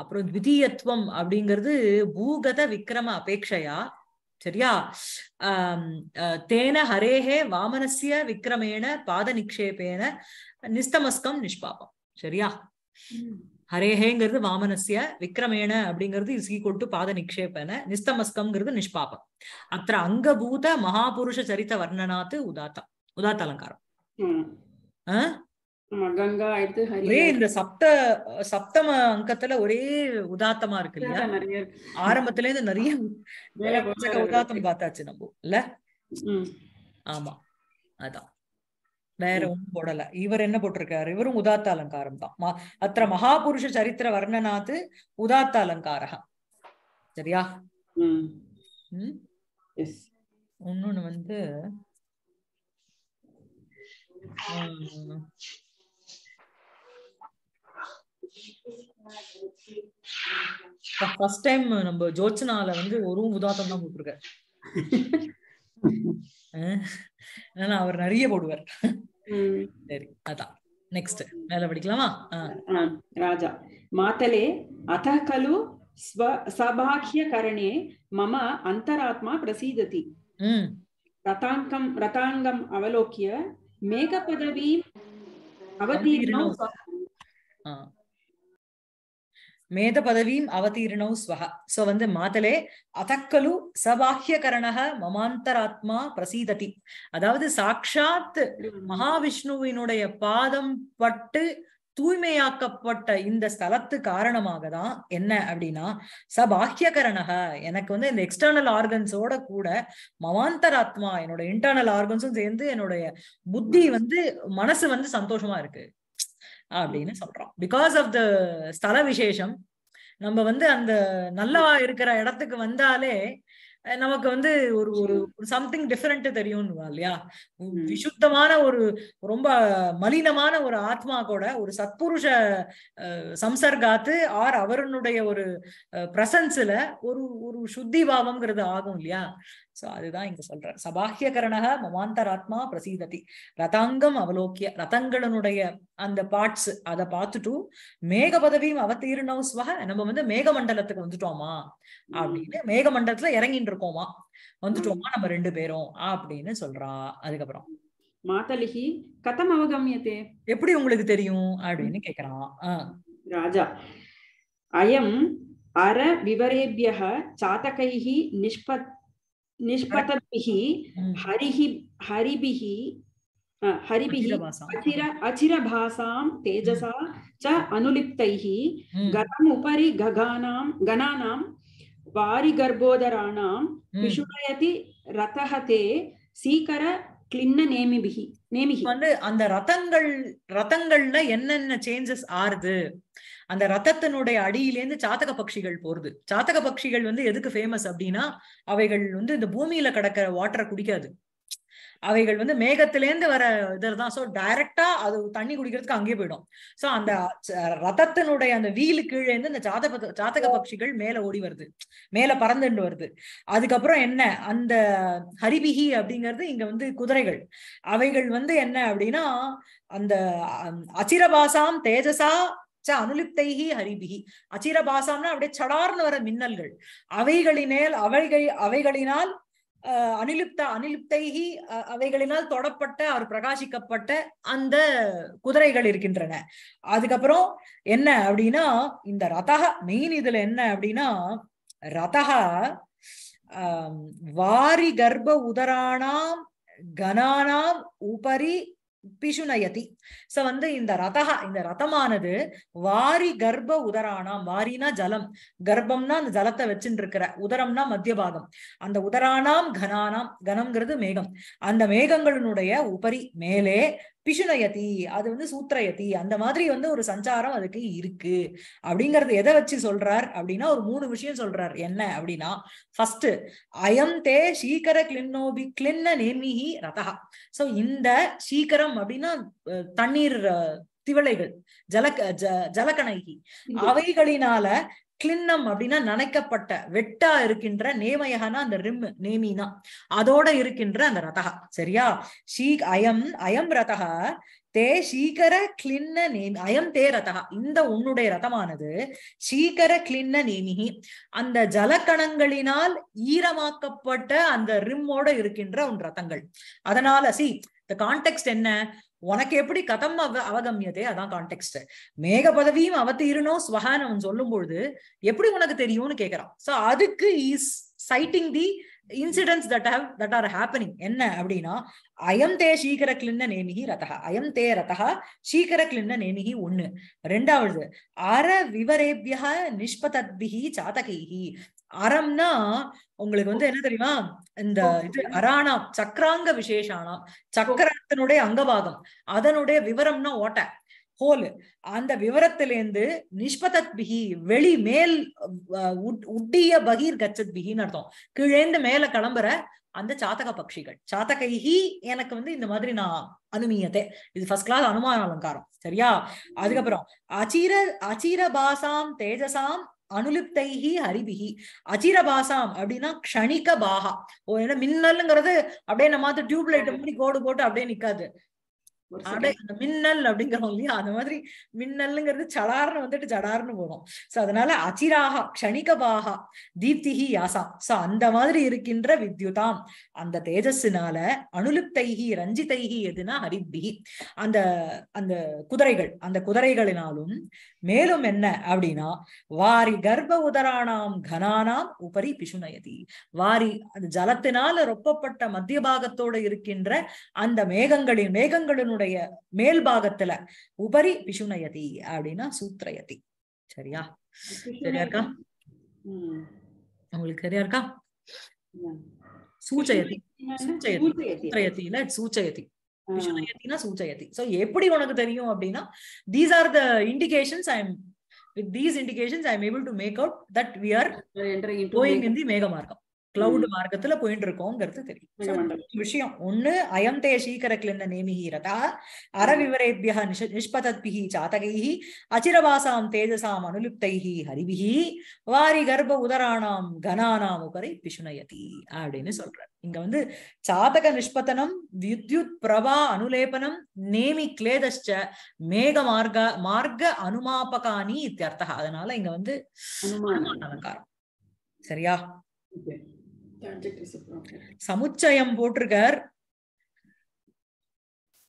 அப்புறம் த்விதீயத்துவம் அப்படிங்கிறது பூகத விக்ரம அபேட்சையா சரியா தேன ஹரேஹே வாமனசிய விக்கிரமேண பாத நிக்ஷேபேன நிஸ்தமஸ்கம் நிஷ்பாபம் சரியா ஹரேஹேங்கிறது வாமனசிய விக்ரமேண அப்படிங்கிறது இஸ் கொட்டு பாத நிக்ஷேபன நிஸ்தமஸ்கம்ங்கிறது நிஷ்பாபம் அத்த அங்கபூத மகாபுருஷ சரித்த வர்ணனாத்து உதாத்தம் உதாத்த அலங்காரம் ஒரே இந்த சப்த சப்தம அங்கத்துல ஒரே உதாத்தமா இருக்கு இல்லையா ஆரம்பத்துல இருந்து நிறைய உதாத்தம் பார்த்தாச்சு நம்ம இல்ல ஆமா அதான் வேற ஒண்ணும் போடல இவர் என்ன போட்டிருக்காரு இவரும் உதாத்த அலங்காரம் தான் அத்த மகாபுருஷ சரித்திர வர்ணனாத்து உதாத்த அலங்காரா சரியா இன்னொன்னு வந்து டைம் நம்ம ஜோச்சனால வந்து ஒரு உதாத்தம் தான் போட்டிருக்காரு (laughs) அவர் நிறைய போடுவார் சரி அதான் நெக்ஸ்ட் மேல படிக்கலாமா ராஜா மாதலே அத கலு சபாஹ்யகரணே மம அந்தராத்மா பிரசீததி ரதாங்கம் ரதாங்கம் அவலோக்கிய மேகபதவீம் அவதீர்ணம் மேத பதவியும் அவதீர்ணோ ஸ்வஹ சோ வந்து மாதலே அதக்கலு கரணக மமாந்தராத்மா பிரசீததி அதாவது சாட்சாத் மகாவிஷ்ணுவினுடைய பாதம் பட்டு தூய்மையாக்கப்பட்ட இந்த ஸ்தலத்து காரணமாக தான் என்ன அப்படின்னா ச கரணக எனக்கு வந்து இந்த எக்ஸ்டர்னல் ஆர்கன்ஸோட கூட மமாந்தராத்மா என்னோட இன்டர்னல் ஆர்கன்ஸும் சேர்ந்து என்னுடைய புத்தி வந்து மனசு வந்து சந்தோஷமா இருக்கு அப்படின்னு சொல்றோம் பிகாஸ் ஆஃப் த ஸ்தல விசேஷம் நம்ம வந்து அந்த நல்லா இருக்கிற இடத்துக்கு வந்தாலே நமக்கு வந்து ஒரு ஒரு சம்திங் டிஃபரெண்ட் தெரியும் இல்லையா விசுத்தமான ஒரு ரொம்ப மலினமான ஒரு ஆத்மா கூட ஒரு சத்புருஷ சம்சர்காத்து ஆர் அவருடைய ஒரு பிரசன்ஸ்ல ஒரு ஒரு சுத்தி பாவம்ங்கிறது ஆகும் இல்லையா சோ அதுதான் இங்க சொல்ற சபாஹ்யகரணக மமாந்தராத்மா பிரசீததி ரதாங்கம் அவலோக்கிய ரதங்களனுடைய அந்த பார்ட்ஸ் அதை பார்த்துட்டு மேக பதவியும் அவத்தீர்ணவ் ஸ்வக நம்ம வந்து மேகமண்டலத்துக்கு வந்துட்டோமா அப்படின்னு மேகமண்டலத்துல இறங்கிட்டு இருக்கோமா வந்துட்டோமா நம்ம ரெண்டு பேரும் அப்படின்னு சொல்றா அதுக்கப்புறம் மாதலிஹி கதம் அவகமியதே எப்படி உங்களுக்கு தெரியும் அப்படின்னு கேக்குறான் ராஜா அயம் அர விவரேபிய சாதகைஹி நிஷ்பத் நிஷ்பதபிஹி ஹரிஹி ஹரிபிஹி ஹரிபிஹி அச்சிர அச்சிரபாசாம் தேஜசா சீக்கர கிளின்ன நேமிபிஹி அந்த ரதங்கள் ரதங்கள்ல என்னென்ன சேஞ்சஸ் ஆறுது அந்த ரத்தத்தினுடைய அடியிலேருந்து சாத்தக பட்சிகள் போறது சாத்தக பட்சிகள் வந்து எதுக்கு ஃபேமஸ் அப்படின்னா அவைகள் வந்து இந்த பூமியில கிடக்கிற வாட்டரை குடிக்காது அவைகள் வந்து மேகத்திலேருந்து வர இதுதான் ஸோ டைரக்டா அது தண்ணி குடிக்கிறதுக்கு அங்கேயே போயிடும் ஸோ அந்த ரத்தத்தினுடைய அந்த வீலு கீழே இருந்து இந்த சாத்த சாத்தக பட்சிகள் மேல ஓடி வருது மேல பறந்துட்டு வருது அதுக்கப்புறம் என்ன அந்த ஹரிபிகி அப்படிங்கிறது இங்க வந்து குதிரைகள் அவைகள் வந்து என்ன அப்படின்னா அந்த அச்சிரபாசாம் தேஜசா ச அனுலிப்தைகி ஹரிபிகி அச்சிரபாசம்னா அப்படியே சடார்னு வர மின்னல்கள் அவைகளினேல் அவைகள் அவைகளினால் அஹ் அனிலிப்த அனிலிப்தைகி அவைகளினால் தொடப்பட்ட அவர் பிரகாசிக்கப்பட்ட அந்த குதிரைகள் இருக்கின்றன அதுக்கப்புறம் என்ன அப்படின்னா இந்த ரதக மெயின் இதுல என்ன அப்படின்னா ரதகா வாரி கர்ப்ப உதரானாம் கனானாம் உபரி பிசுனயதி சோ வந்து இந்த ரதகா இந்த ரதமானது வாரி கர்ப்ப உதரானாம் வாரினா ஜலம் கர்ப்பம்னா அந்த ஜலத்தை வச்சுட்டு இருக்கிற உதரம்னா மத்தியபாகம் அந்த உதரானாம் கனானாம் கனம்ங்கிறது மேகம் அந்த மேகங்களினுடைய உபரி மேலே பிஷுனயதி அது வந்து சூத்திரயதி அந்த மாதிரி வந்து ஒரு சஞ்சாரம் அதுக்கு இருக்கு அப்படிங்கறது எதை வச்சு சொல்றார் அப்படின்னா ஒரு மூணு விஷயம் சொல்றார் என்ன அப்படின்னா ஃபர்ஸ்ட் அயம் தே சீக்கர கிளின்னோபி கிளின்ன நேமிஹி ரதா சோ இந்த சீக்கரம் அப்படின்னா தண்ணீர் திவளைகள் ஜலக ஜலக்கணகி அவைகளினால கிளின்னம் அப்படின்னா நினைக்கப்பட்ட வெட்டா இருக்கின்ற நேமயகனா அந்த ரிம் நேமினா அதோட இருக்கின்ற அந்த ரதா சரியா ஷீ அயம் அயம் ரதா தே சீக்கர கிளின்ன நேமி அயம் தே ரதா இந்த உன்னுடைய ரதமானது சீக்கர கிளின்ன நேமிகி அந்த ஜலக்கணங்களினால் ஈரமாக்கப்பட்ட அந்த ரிம்மோட இருக்கின்ற உன் ரதங்கள் அதனால சி இந்த கான்டெக்ட் என்ன உனக்கு எப்படி கதம் அவ அவகமியதே அதான் கான்டெக்ட் மேக பதவியும் அவத்தீரனோ ஸ்வஹான் அவன் சொல்லும் பொழுது எப்படி உனக்கு தெரியும்னு கேட்கறான் சோ அதுக்கு is citing the incidents that how that are happening என்ன அப்படின்னா அயம் தே சீக்கிர கிளின்ன நேமிகி ரதா அயம் தே ரதா சீக்கிர கிளின்ன நேமிகி ஒண்ணு ரெண்டாவது அற விவரேபிய நிஷ்பதத்பிகி சாதகைஹி அறம்னா உங்களுக்கு வந்து என்ன தெரியுமா இந்த இது அரானா சக்கராங்க விசேஷானா சக்கரத்தினுடைய அங்கபாகம் அதனுடைய விவரம்னா ஓட்ட ஹோலு அந்த விவரத்திலேருந்து நிஷ்பதத் பிகி வெளி மேல் உட்டிய பகீர் கச்சத் பிகின்னு அர்த்தம் கீழேந்து மேல கிளம்புற அந்த சாத்தக பட்சிகள் சாத்தகைஹி எனக்கு வந்து இந்த மாதிரி நான் அனுமியத்தை இது ஃபர்ஸ்ட் கிளாஸ் அனுமான அலங்காரம் சரியா அதுக்கப்புறம் அச்சீர அச்சீர பாசாம் தேஜசாம் அனுலிப்தைஹி ஹரிபிஹி அச்சிரபாசாம் அப்படின்னா க்ஷணிக பாகா ஓ என்ன மின்னலுங்கிறது அப்படியே நம்ம டியூப் லைட் மாதிரி கோடு போட்டு அப்படியே நிக்காது அந்த மின்னல் அப்படிங்கிறோம் இல்லையா அந்த மாதிரி மின்னல்ங்கிறது சடார்னு வந்துட்டு ஜடார்னு போகும் சோ அதனால அச்சிராகா க்ஷணிகபாகா தீப்திகி யாசா சோ அந்த மாதிரி இருக்கின்ற வித்யுதாம் அந்த தேஜஸ்னால அணுலுப்தைகி ரஞ்சிதைகி எதுனா ஹரித்பிகி அந்த அந்த குதிரைகள் அந்த குதிரைகளினாலும் மேலும் என்ன அப்படின்னா வாரி கர்ப்ப உதரானாம் கனானாம் உபரி பிசுநயதி வாரி அந்த ஜலத்தினால ரொப்பப்பட்ட மத்திய பாகத்தோடு இருக்கின்ற அந்த மேகங்களின் மேகங்களினுடைய அதனுடைய மேல் பாகத்துல உபரி பிஷுனயதி அப்படின்னா சூத்ரயதி சரியா சரியா இருக்கா உங்களுக்கு சரியா இருக்கா சூச்சயதி சூச்சயதி சூச்சயதி பிஷுனயத்தினா சூச்சயதி சோ எப்படி உனக்கு தெரியும் அப்படின்னா these are the indications I am with these indications I am able to make out that we are going in the மேகமார்க்கம் கிளவுட் மார்க்கத்துல போயிட்டு இருக்கோங்கிறது தெரியும் விஷயம் ஒண்ணு அயம் தே கிளந்த நேமிஹி ரதா அரவிவரேபிய நிஷ்பதத்பிஹி சாதகைஹி அச்சிரவாசாம் தேஜசாம் அனுலிப்தைஹி ஹரிபிஹி வாரி கர்ப்ப உதராணாம் கனானாம் உகரை பிசுனயதி அப்படின்னு சொல்ற இங்க வந்து சாதக நிஷ்பத்தனம் வித்யுத் பிரபா அனுலேபனம் நேமி கிளேதஸ்ட மேக மார்க்க மார்க்க அனுமாபகானி இத்தியர்த்தகா அதனால இங்க வந்து அனுமான அலங்காரம் சரியா சமுச்சயம் போட்டிருக்கார்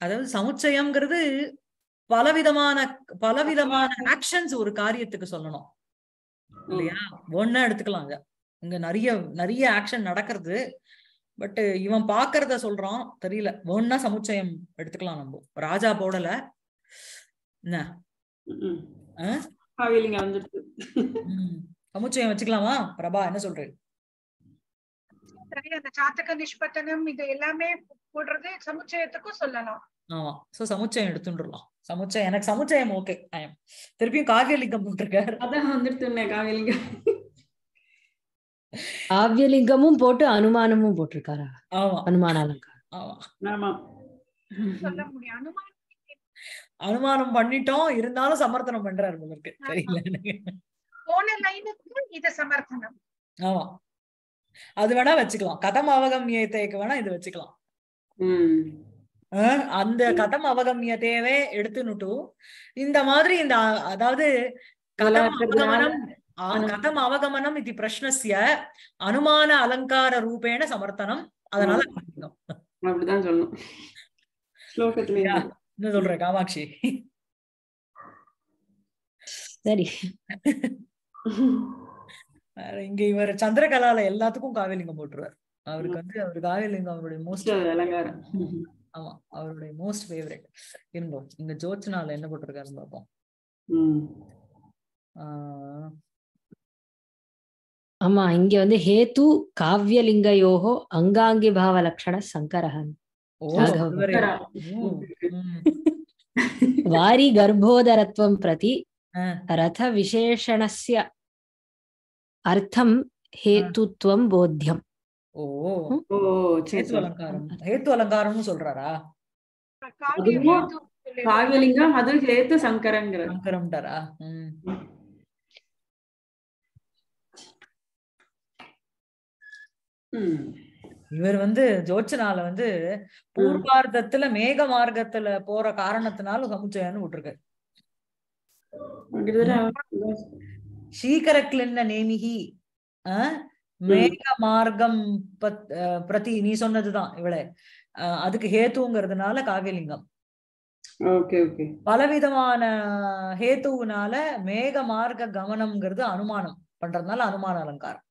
அதாவது சமுச்சயம்ங்கிறது பலவிதமான பலவிதமான ஆக்ஷன்ஸ் ஒரு காரியத்துக்கு சொல்லணும் இல்லையா ஒன்னா எடுத்துக்கலாங்க இங்க நிறைய நிறைய ஆக்ஷன் நடக்கிறது பட் இவன் பாக்குறத சொல்றான் தெரியல ஒன்னா சமுச்சயம் எடுத்துக்கலாம் நம்ம ராஜா போடல என்ன சமுச்சயம் வச்சுக்கலாமா பிரபா என்ன சொல்றேன் அந்த சாத்தக நிஷ்பத்தனம் இது எல்லாமே போடுறது சமுச்சயத்துக்கும் சொல்லலாம் ஆமா சோ சமுச்சயம் எடுத்துட்டுலாம் சமுச்சயம் எனக்கு சமுச்சயம் ஓகே திருப்பியும் காவியலிங்கம் போட்டிருக்காரு அதான் வந்துட்டு காவியலிங்கம் காவியலிங்கமும் போட்டு அனுமானமும் போட்டிருக்காரா ஆமா அனுமான அலங்காரம் அனுமானம் அனுமானம் பண்ணிட்டோம் இருந்தாலும் சமர்த்தனம் பண்றாரு உங்களுக்கு தெரியல போன லைனுக்கு இத சமர்த்தனம் ஆமா அது வேணா வச்சுக்கலாம் கதம் அவகமியத்தைக்கு வேணா இது வச்சுக்கலாம் அந்த கதம் அவகமியத்தையவே எடுத்துனுட்டு இந்த மாதிரி இந்த அதாவது கதம் அவகமனம் கதம் அவகமனம் இது பிரஷ்னசிய அனுமான அலங்கார ரூபேண சமர்த்தனம் அதனால அப்படிதான் சொல்லணும் என்ன சொல்ற காமாட்சி சரி (laughs) இங்க இவர் சந்திரகலால எல்லாத்துக்கும் காவியலிங்கம் போட்டுருவார் அவருக்கு வந்து அவர் காவியலிங்கம் அவருடைய மோஸ்ட் அலங்காரம் ஆமா அவருடைய மோஸ்ட் ஃபேவரட் இருந்தோம் இங்க ஜோத்னால என்ன போட்டிருக்காருன்னு பார்ப்போம் ஆமா இங்க வந்து ஹேத்து காவியலிங்க யோகோ அங்காங்கி பாவ லட்சண சங்கரஹன் வாரி கர்ப்போதரத்வம் பிரதி ரத விசேஷணசிய அர்த்தம் ஹேத்துத்வம் போத்தியம் ஓ சேத்து அலங்காரம் ஹேத்து அலங்காரம்னு சொல்றாரா காவியலிங்கம் அது ஹேத்து சங்கரங்கிற சங்கரம்டாரா இவர் வந்து ஜோச்சனால வந்து பூர்வார்த்தத்துல மேக மார்க்கத்துல போற காரணத்தினால சமுச்சயம்னு விட்டுருக்காரு ஸ்ரீகரக்லின்ன நேமிகி மேக மார்க்கம் பிரதி நீ சொன்னதுதான் இவளை அதுக்கு ஹேத்துங்கிறதுனால காவியலிங்கம் பலவிதமான ஹேத்துனால மேக மார்க்க கவனம்ங்கிறது அனுமானம் பண்றதுனால அனுமான அலங்காரம்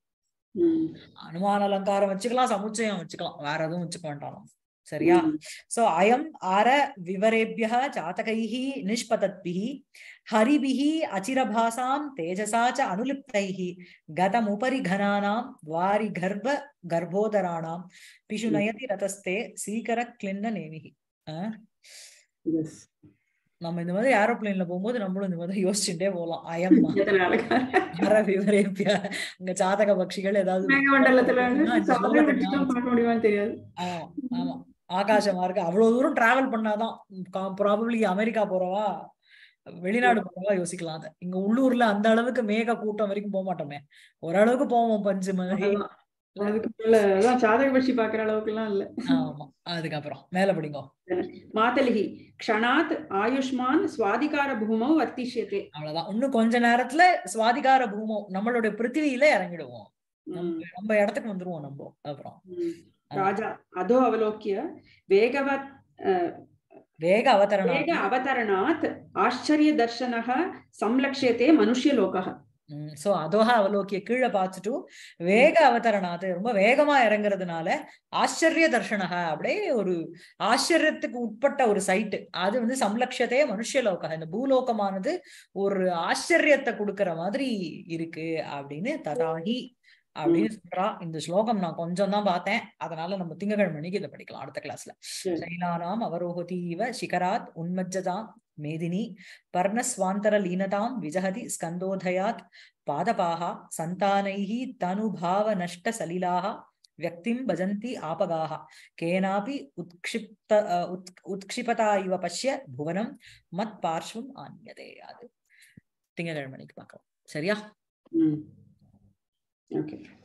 அனுமான அலங்காரம் வச்சுக்கலாம் சமுச்சயம் வச்சுக்கலாம் வேற எதுவும் வச்சுக்க வேண்டாம் சரியா சோ அயம் ஆர விவரேபிய ஜாத்தகைஹி நிஷ்பதத்பிஹி ஹரிபிஹி அச்சிரபாசாம் தேஜசா ச அனுலிப்தைஹி கதமுபரி கனானாம் வாரி கர்ப்ப கர்ப்போதராணாம் பிஷு நயதி ரதஸ்தே சீக்கர கிளின்ன நேமிகி நம்ம இந்த மாதிரி ஏரோப்ளைன்ல போகும்போது நம்மளும் இந்த மாதிரி யோசிச்சுட்டே போலாம் அயம் விவரேபியா அங்க சாதக பட்சிகள் ஏதாவது ஆமா ஆமா ஆகாசமா இருக்கு அவ்வளவு தூரம் டிராவல் பண்ணாதான் ப்ராபப்ளி அமெரிக்கா போறவா வெளிநாடு போறவா யோசிக்கலாம் அதை இங்க உள்ளூர்ல அந்த அளவுக்கு மேக கூட்டம் வரைக்கும் போக மாட்டோமே ஓரளவுக்கு போவோம் பஞ்சு மாதிரி பாக்குற அளவுக்கு எல்லாம் இல்ல அதுக்கப்புறம் மேல பிடிங்கோ க்ஷணாத் ஆயுஷ்மான் அவ்வளவுதான் இன்னும் கொஞ்ச நேரத்துல சுவாதிகார பூமம் நம்மளுடைய பிருத்திவியில இறங்கிடுவோம் நம்ம இடத்துக்கு வந்துருவோம் நம்ம அப்புறம் ராஜா அதோ அவலோக்கிய வேகவத் வேக அவதரணம் வேக அவதரணாத் ஆச்சரிய தர்ஷனக சம்லக்ஷியத்தே லோகம் சோ அதோஹா அவலோக்கிய கீழே பார்த்துட்டு வேக அவதரணா ரொம்ப வேகமா இறங்குறதுனால ஆச்சரிய தர்ஷனக அப்படியே ஒரு ஆச்சரியத்துக்கு உட்பட்ட ஒரு சைட்டு அது வந்து சம்லக்ஷதே மனுஷலோக இந்த பூலோகமானது ஒரு ஆச்சரியத்தை கொடுக்கற மாதிரி இருக்கு அப்படின்னு ததாகி அப்படின்னு சொல்றா இந்த ஸ்லோகம் நான் கொஞ்சம் தான் பார்த்தேன் அதனால நம்ம திங்கக்கிழமை அன்னைக்கு இதை படிக்கலாம் அடுத்த கிளாஸ்ல சைலானாம் அவரோகதீவ சிகராத் உன்மஜ்ஜதாம் மேதினி பர்ணஸ்வாந்தர லீனதாம் விஜகதி ஸ்கந்தோதயாத் பாதபாக சந்தானைஹி தனுபாவ நஷ்ட சலிலாக வியக்திம் பஜந்தி ஆபகாக கேனாபி உத் உத்க்ஷிபதா இவ பஷ்ய புவனம் மத் பார்ஷ்வம் ஆன்யதே அது திங்கக்கிழமை பார்க்கலாம் சரியா Okay.